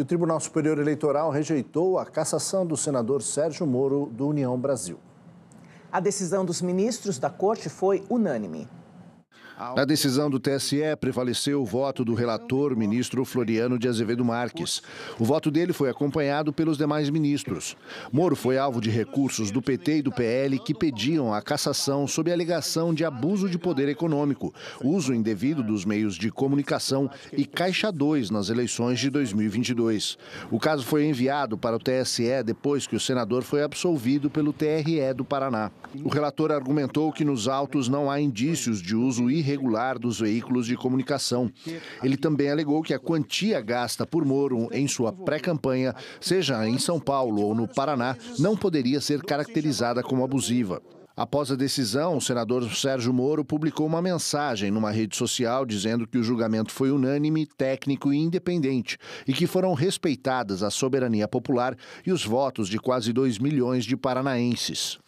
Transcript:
e o Tribunal Superior Eleitoral rejeitou a cassação do senador Sérgio Moro do União Brasil. A decisão dos ministros da corte foi unânime. Na decisão do TSE, prevaleceu o voto do relator, ministro Floriano de Azevedo Marques. O voto dele foi acompanhado pelos demais ministros. Moro foi alvo de recursos do PT e do PL que pediam a cassação sob alegação de abuso de poder econômico, uso indevido dos meios de comunicação e Caixa 2 nas eleições de 2022. O caso foi enviado para o TSE depois que o senador foi absolvido pelo TRE do Paraná. O relator argumentou que nos autos não há indícios de uso irregular irregular dos veículos de comunicação. Ele também alegou que a quantia gasta por Moro em sua pré-campanha, seja em São Paulo ou no Paraná, não poderia ser caracterizada como abusiva. Após a decisão, o senador Sérgio Moro publicou uma mensagem numa rede social dizendo que o julgamento foi unânime, técnico e independente e que foram respeitadas a soberania popular e os votos de quase 2 milhões de paranaenses.